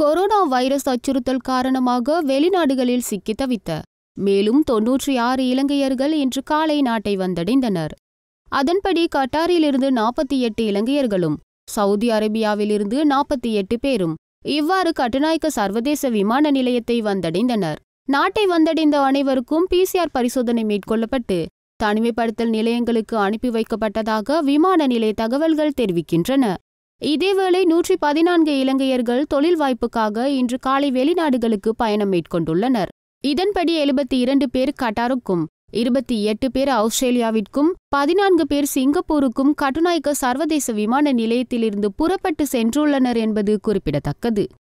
corona virus அச்சுறுத்தல் காரணமாக வெளிநாடுகளில் சிக்கி தவித்த மேலும் தொன்னூற்றி ஆறு இலங்கையர்கள் இன்று காலை நாட்டை வந்தடைந்தனர் அதன்படி கட்டாரிலிருந்து நாற்பத்தி எட்டு இலங்கையர்களும் சவுதி அரேபியாவிலிருந்து நாற்பத்தி எட்டு பேரும் இவ்வாறு கட்டுநாயக்க சர்வதேச விமான நிலையத்தை வந்தடைந்தனர் நாட்டை வந்தடைந்த அனைவருக்கும் பிசிஆர் பரிசோதனை மேற்கொள்ளப்பட்டு தனிமைப்படுத்தல் நிலையங்களுக்கு அனுப்பி வைக்கப்பட்டதாக விமான நிலைய தகவல்கள் தெரிவிக்கின்றன இதேவேளை நூற்றி பதினான்கு இலங்கையர்கள் தொழில் வாய்ப்புக்காக இன்று காலை வெளிநாடுகளுக்கு பயணம் மேற்கொண்டுள்ளனர் இதன்படி எழுபத்தி இரண்டு பேர் கட்டாருக்கும் இருபத்தி எட்டு பேர் ஆஸ்திரேலியாவிற்கும் பதினான்கு பேர் சிங்கப்பூருக்கும் கட்டுநாயக்க சர்வதேச விமான நிலையத்திலிருந்து புறப்பட்டு சென்றுள்ளனர் என்பது குறிப்பிடத்தக்கது